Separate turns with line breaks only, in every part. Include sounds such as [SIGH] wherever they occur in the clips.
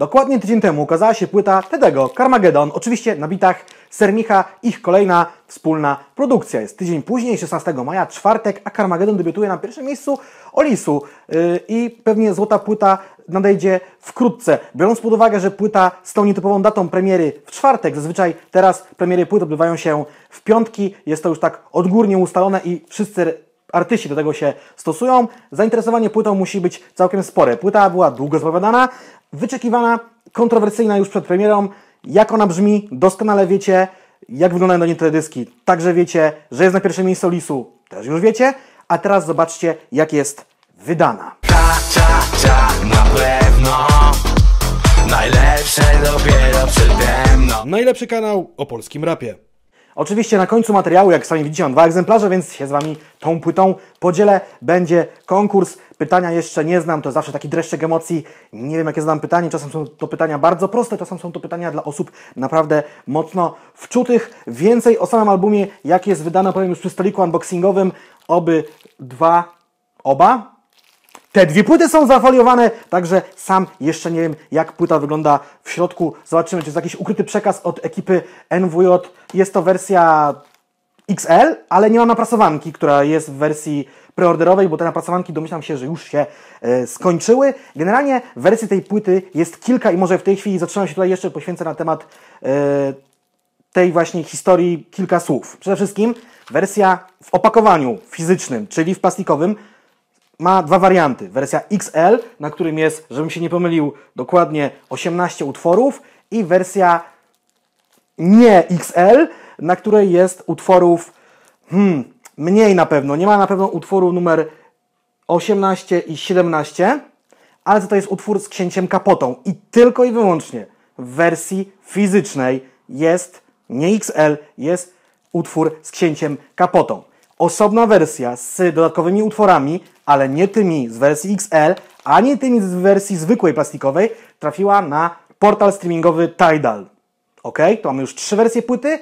Dokładnie tydzień temu ukazała się płyta Tedego, Carmageddon, oczywiście na bitach Sermicha, ich kolejna wspólna produkcja. Jest tydzień później, 16 maja, czwartek, a Carmageddon debiutuje na pierwszym miejscu Olisu yy, i pewnie złota płyta nadejdzie wkrótce. Biorąc pod uwagę, że płyta z tą nietypową datą premiery w czwartek, zazwyczaj teraz premiery płyt odbywają się w piątki, jest to już tak odgórnie ustalone i wszyscy artyści do tego się stosują. Zainteresowanie płytą musi być całkiem spore. Płyta była długo zapowiadana, wyczekiwana, kontrowersyjna już przed premierą. Jak ona brzmi, doskonale wiecie. Jak wyglądają do niej dyski, także wiecie. Że jest na pierwszym miejscu Lisu, też już wiecie. A teraz zobaczcie, jak jest wydana. Ta, ta, ta, na pewno. Najlepsze dopiero przede mną. Najlepszy kanał o polskim rapie. Oczywiście na końcu materiału, jak sami widzicie, mam dwa egzemplarze, więc się z Wami tą płytą podzielę. Będzie konkurs. Pytania jeszcze nie znam, to zawsze taki dreszczek emocji. Nie wiem, jakie znam pytanie. Czasem są to pytania bardzo proste, czasem są to pytania dla osób naprawdę mocno wczutych. Więcej o samym albumie, jak jest wydane, powiem już przy stoliku unboxingowym. Oby dwa, oba, te dwie płyty są zafoliowane, także sam jeszcze nie wiem, jak płyta wygląda w środku. Zobaczymy, czy jest jakiś ukryty przekaz od ekipy NWJ. Jest to wersja XL, ale nie ma naprasowanki, która jest w wersji preorderowej, bo te napracowanki domyślam się, że już się e, skończyły. Generalnie wersji tej płyty jest kilka i może w tej chwili zatrzymam się tutaj jeszcze, poświęcę na temat e, tej właśnie historii kilka słów. Przede wszystkim wersja w opakowaniu fizycznym, czyli w plastikowym, ma dwa warianty. Wersja XL, na którym jest, żebym się nie pomylił, dokładnie 18 utworów i wersja nie XL, na której jest utworów hmm, mniej na pewno. Nie ma na pewno utworu numer 18 i 17, ale to jest utwór z księciem kapotą i tylko i wyłącznie w wersji fizycznej jest nie XL, jest utwór z księciem kapotą. Osobna wersja z dodatkowymi utworami, ale nie tymi z wersji XL, ani tymi z wersji zwykłej plastikowej, trafiła na portal streamingowy Tidal. Ok, to mamy już trzy wersje płyty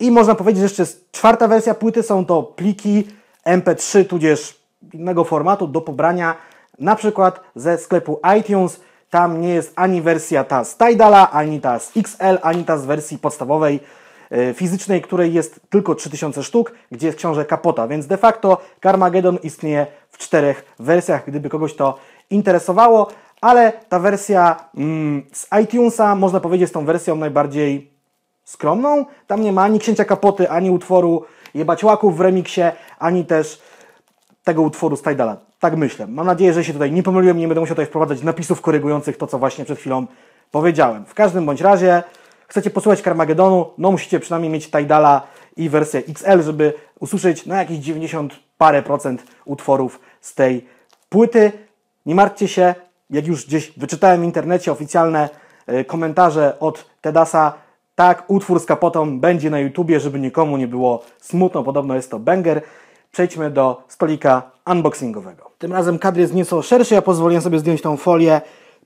i można powiedzieć, że jeszcze jest czwarta wersja płyty są to pliki MP3 tudzież innego formatu do pobrania na przykład ze sklepu iTunes. Tam nie jest ani wersja ta z Tidala, ani ta z XL, ani ta z wersji podstawowej E, fizycznej, której jest tylko 3000 sztuk, gdzie jest książę Kapota, więc de facto Carmageddon istnieje w czterech wersjach, gdyby kogoś to interesowało, ale ta wersja mm, z iTunesa, można powiedzieć, jest tą wersją najbardziej skromną. Tam nie ma ani Księcia Kapoty, ani utworu Łaków w remiksie, ani też tego utworu z Tidala. Tak myślę. Mam nadzieję, że się tutaj nie pomyliłem, nie będę musiał tutaj wprowadzać napisów korygujących to, co właśnie przed chwilą powiedziałem. W każdym bądź razie... Chcecie posłuchać Carmagedonu? No musicie przynajmniej mieć Tidala i wersję XL, żeby usłyszeć na jakieś 90 parę procent utworów z tej płyty. Nie martwcie się, jak już gdzieś wyczytałem w internecie oficjalne e, komentarze od Tedasa, tak, utwór z kapotą będzie na YouTubie, żeby nikomu nie było smutno, podobno jest to banger. Przejdźmy do stolika unboxingowego. Tym razem kadr jest nieco szerszy, ja pozwoliłem sobie zdjąć tą folię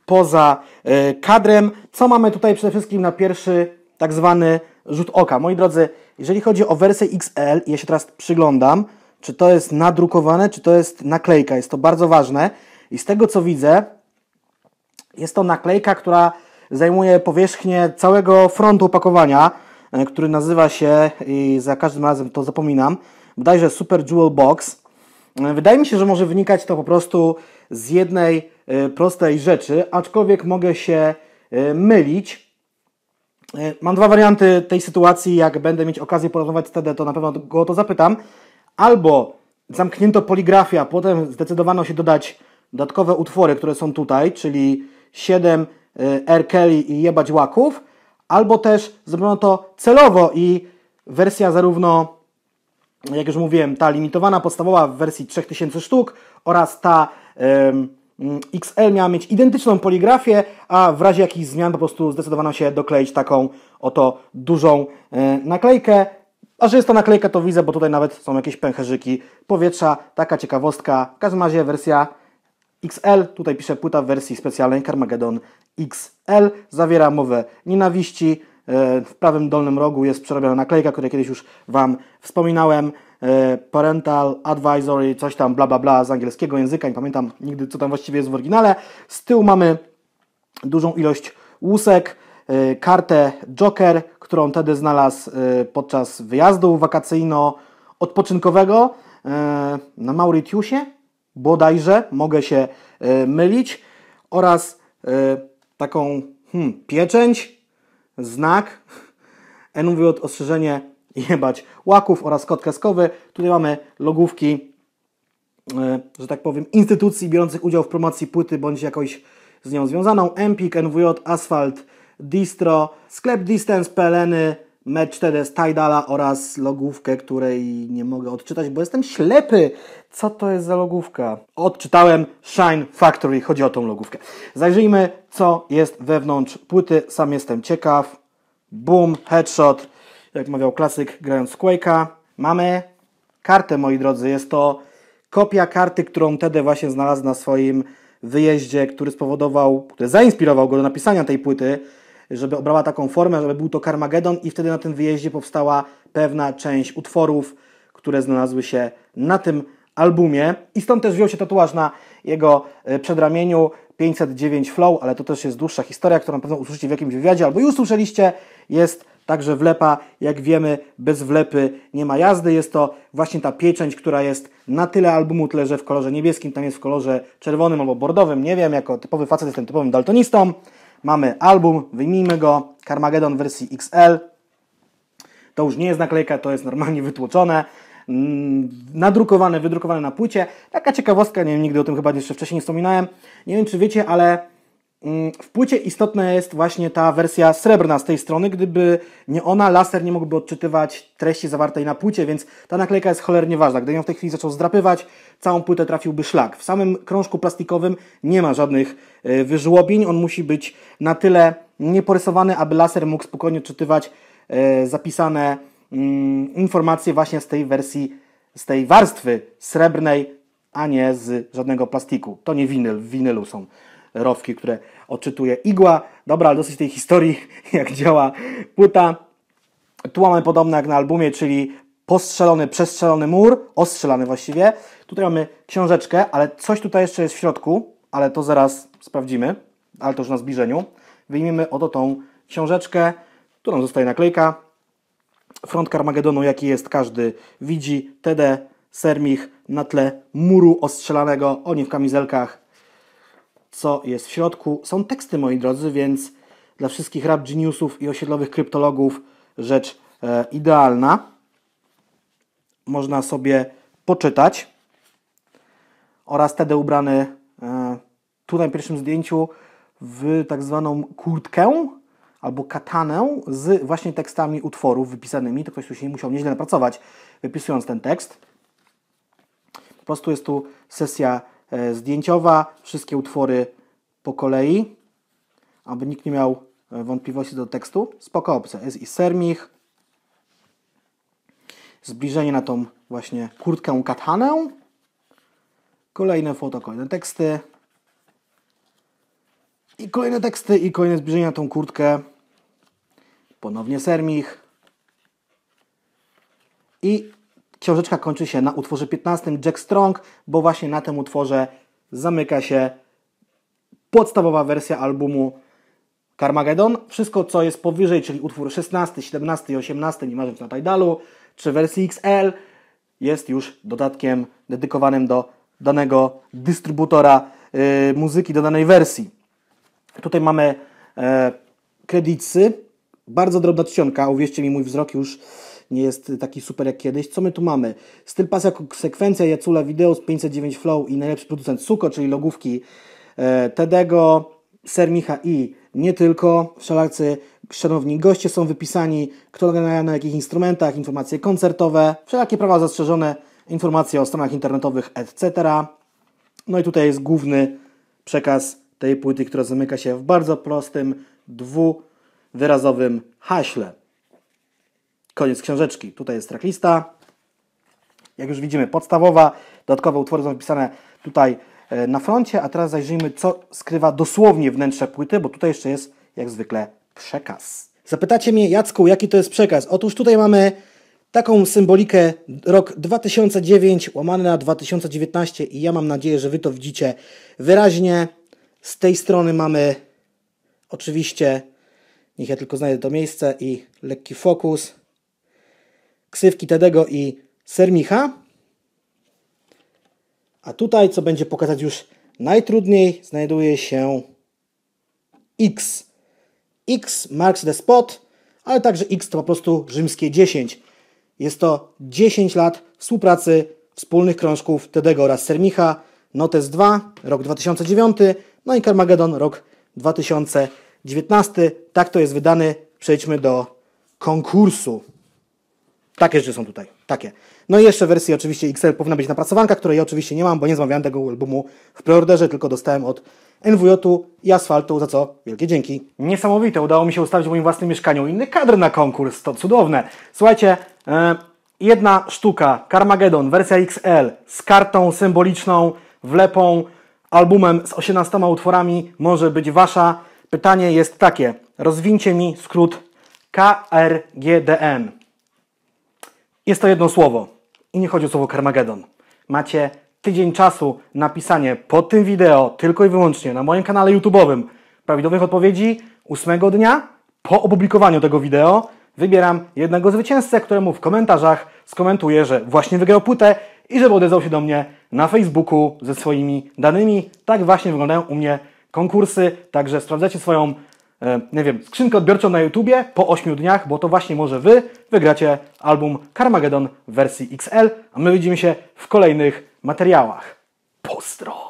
poza e, kadrem. Co mamy tutaj przede wszystkim na pierwszy tak zwany rzut oka? Moi drodzy, jeżeli chodzi o wersję XL, ja się teraz przyglądam, czy to jest nadrukowane, czy to jest naklejka. Jest to bardzo ważne. I z tego co widzę, jest to naklejka, która zajmuje powierzchnię całego frontu opakowania, e, który nazywa się, i za każdym razem to zapominam, bodajże Super Jewel Box. E, wydaje mi się, że może wynikać to po prostu z jednej e, prostej rzeczy, aczkolwiek mogę się e, mylić. Mam dwa warianty tej sytuacji. Jak będę mieć okazję porozmawiać z TD, to na pewno go o to zapytam. Albo zamknięto poligrafia, potem zdecydowano się dodać dodatkowe utwory, które są tutaj, czyli 7 R. Kelly i Jebać Łaków, albo też zrobiono to celowo i wersja zarówno jak już mówiłem, ta limitowana podstawowa w wersji 3000 sztuk oraz ta mm, XL miała mieć identyczną poligrafię, a w razie jakichś zmian po prostu zdecydowano się dokleić taką oto dużą e, naklejkę. A że jest to naklejka to widzę, bo tutaj nawet są jakieś pęcherzyki powietrza. Taka ciekawostka. W każdym razie wersja XL, tutaj pisze płyta w wersji specjalnej Carmageddon XL, zawiera mowę nienawiści, w prawym dolnym rogu jest przerobiona naklejka, o której kiedyś już Wam wspominałem. E, parental Advisory, coś tam, bla bla bla z angielskiego języka, nie pamiętam nigdy co tam właściwie jest w oryginale. Z tyłu mamy dużą ilość łusek, e, kartę Joker, którą wtedy znalazł e, podczas wyjazdu wakacyjno-odpoczynkowego na Mauritiusie, bodajże, mogę się mylić, oraz taką hmm, pieczęć znak. N od ostrzeżenie jebać łaków oraz kod kreskowy. Tutaj mamy logówki, e, że tak powiem, instytucji biorących udział w promocji płyty bądź jakoś z nią związaną. Empik, NWJ, Asfalt, Distro, sklep Distance, PLN, y, me 4 z Tidala oraz logówkę, której nie mogę odczytać, bo jestem ślepy. Co to jest za logówka? Odczytałem Shine Factory, chodzi o tą logówkę. Zajrzyjmy, co jest wewnątrz płyty, sam jestem ciekaw. Boom, headshot, jak mawiał klasyk grając Quake'a. Mamy kartę, moi drodzy, jest to kopia karty, którą Tede właśnie znalazł na swoim wyjeździe, który spowodował, który zainspirował go do napisania tej płyty żeby obrała taką formę, żeby był to karmagedon i wtedy na tym wyjeździe powstała pewna część utworów, które znalazły się na tym albumie i stąd też wziął się tatuaż na jego e, przedramieniu 509 Flow, ale to też jest dłuższa historia, którą na pewno usłyszycie w jakimś wywiadzie albo już słyszeliście, jest także wlepa, jak wiemy, bez wlepy nie ma jazdy. Jest to właśnie ta pieczęć, która jest na tyle albumu, tyle że w kolorze niebieskim, tam jest w kolorze czerwonym albo bordowym, nie wiem, jako typowy facet jestem typowym daltonistą, Mamy album, wyjmijmy go, Carmageddon wersji XL. To już nie jest naklejka, to jest normalnie wytłoczone mm, nadrukowane, wydrukowane na płycie. Taka ciekawostka, nie wiem, nigdy o tym chyba jeszcze wcześniej nie wspominałem. Nie wiem, czy wiecie, ale Mm, w płycie istotna jest właśnie ta wersja srebrna z tej strony. Gdyby nie ona, laser nie mógłby odczytywać treści zawartej na płycie, więc ta naklejka jest cholernie ważna. Gdybym ją w tej chwili zaczął zdrapywać, całą płytę trafiłby szlak. W samym krążku plastikowym nie ma żadnych e, wyżłobień. On musi być na tyle nieporysowany, aby laser mógł spokojnie odczytywać e, zapisane mm, informacje właśnie z tej wersji, z tej warstwy srebrnej, a nie z żadnego plastiku. To nie winyl, w winylu są rowki, które odczytuje igła. Dobra, ale dosyć tej historii, [LAUGHS] jak działa płyta. Tu mamy podobne jak na albumie, czyli postrzelony, przestrzelony mur, ostrzelany właściwie. Tutaj mamy książeczkę, ale coś tutaj jeszcze jest w środku, ale to zaraz sprawdzimy, ale to już na zbliżeniu. Wyjmijmy oto tą książeczkę, tu nam zostaje naklejka. Front Karmagedonu, jaki jest, każdy widzi. TD, Sermich na tle muru ostrzelanego, oni w kamizelkach, co jest w środku. Są teksty, moi drodzy, więc dla wszystkich rap geniusów i osiedlowych kryptologów rzecz e, idealna. Można sobie poczytać. Oraz tedy ubrany e, tu na pierwszym zdjęciu w tak zwaną kurtkę albo katanę z właśnie tekstami utworów wypisanymi. To ktoś tu się musiał nieźle napracować, wypisując ten tekst. Po prostu jest tu sesja E, zdjęciowa. Wszystkie utwory po kolei, aby nikt nie miał e, wątpliwości do tekstu. Spoko opcja. Jest i sermich, zbliżenie na tą właśnie kurtkę kathanę, kolejne foto, kolejne teksty i kolejne teksty i kolejne zbliżenie na tą kurtkę. Ponownie sermich i Książeczka kończy się na utworze 15 Jack Strong, bo właśnie na tym utworze zamyka się podstawowa wersja albumu Carmageddon. Wszystko, co jest powyżej, czyli utwór 16, 17 i 18, nie marząc na Tidalu, czy wersji XL, jest już dodatkiem dedykowanym do danego dystrybutora y, muzyki, do danej wersji. Tutaj mamy e, Bardzo drobna czcionka, uwierzcie mi, mój wzrok już nie jest taki super jak kiedyś. Co my tu mamy? Styl jako sekwencja Jacula Video z 509 Flow i najlepszy producent Suko, czyli logówki e, Tedego, Ser Micha i nie tylko. Wszelacy szanowni goście są wypisani, kto gra na jakich instrumentach, informacje koncertowe, wszelakie prawa zastrzeżone, informacje o stronach internetowych, etc. No i tutaj jest główny przekaz tej płyty, która zamyka się w bardzo prostym, dwuwyrazowym haśle. Koniec książeczki. Tutaj jest tracklista. Jak już widzimy, podstawowa. Dodatkowe utwory są wpisane tutaj e, na froncie, a teraz zajrzyjmy, co skrywa dosłownie wnętrze płyty, bo tutaj jeszcze jest, jak zwykle, przekaz. Zapytacie mnie, Jacku, jaki to jest przekaz? Otóż tutaj mamy taką symbolikę rok 2009 łamane na 2019 i ja mam nadzieję, że Wy to widzicie wyraźnie. Z tej strony mamy oczywiście, niech ja tylko znajdę to miejsce i lekki fokus ksywki Tedego i Sermicha. A tutaj, co będzie pokazać już najtrudniej, znajduje się X. X marks the spot, ale także X to po prostu rzymskie 10. Jest to 10 lat współpracy wspólnych krążków Tedego oraz Sermicha, Notes 2, rok 2009, no i Carmageddon, rok 2019. Tak to jest wydany. Przejdźmy do konkursu. Takie rzeczy są tutaj. Takie. No i jeszcze wersja oczywiście XL powinna być napracowanka, której ja oczywiście nie mam, bo nie zmawiałem tego albumu w preorderze, tylko dostałem od NWJ-u i Asfaltu, za co wielkie dzięki. Niesamowite, udało mi się ustawić w moim własnym mieszkaniu inny kadr na konkurs, to cudowne. Słuchajcie, yy, jedna sztuka, Carmageddon, wersja XL, z kartą symboliczną, wlepą, albumem z 18 utworami może być Wasza. Pytanie jest takie, rozwincie mi skrót KRGDN. Jest to jedno słowo i nie chodzi o słowo Carmageddon. Macie tydzień czasu na pisanie pod tym wideo, tylko i wyłącznie na moim kanale YouTube'owym, prawidłowych odpowiedzi 8 dnia po opublikowaniu tego wideo. Wybieram jednego zwycięzcę, któremu w komentarzach skomentuję, że właśnie wygrał płytę i żeby odezwał się do mnie na Facebooku ze swoimi danymi. Tak właśnie wyglądają u mnie konkursy, także sprawdzacie swoją E, nie wiem, skrzynkę odbiorczą na YouTubie po 8 dniach, bo to właśnie może Wy wygracie album Carmageddon w wersji XL, a my widzimy się w kolejnych materiałach. Pozdro!